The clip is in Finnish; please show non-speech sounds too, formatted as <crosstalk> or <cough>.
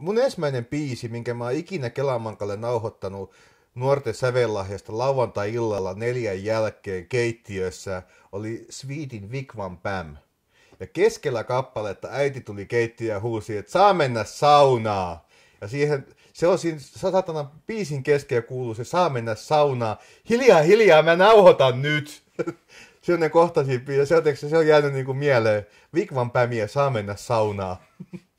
mun ensimmäinen biisi, minkä mä oon ikinä Kelamankalle nauhoittanut nuorten sävellahjasta lauantai-illalla neljän jälkeen keittiössä, oli Sweetin Vikvan Pam. Ja keskellä kappaletta äiti tuli keittiöön ja huusi, että saa mennä saunaa. Ja siihen, se on siinä satana biisin keskellä kuuluu se saa mennä saunaa. Hiljaa, hiljaa, mä nauhoitan nyt. <laughs> se on ne kohtaisia Se, se on jäänyt niin kuin mieleen. Vikvan pämiä saa mennä saunaa. <laughs>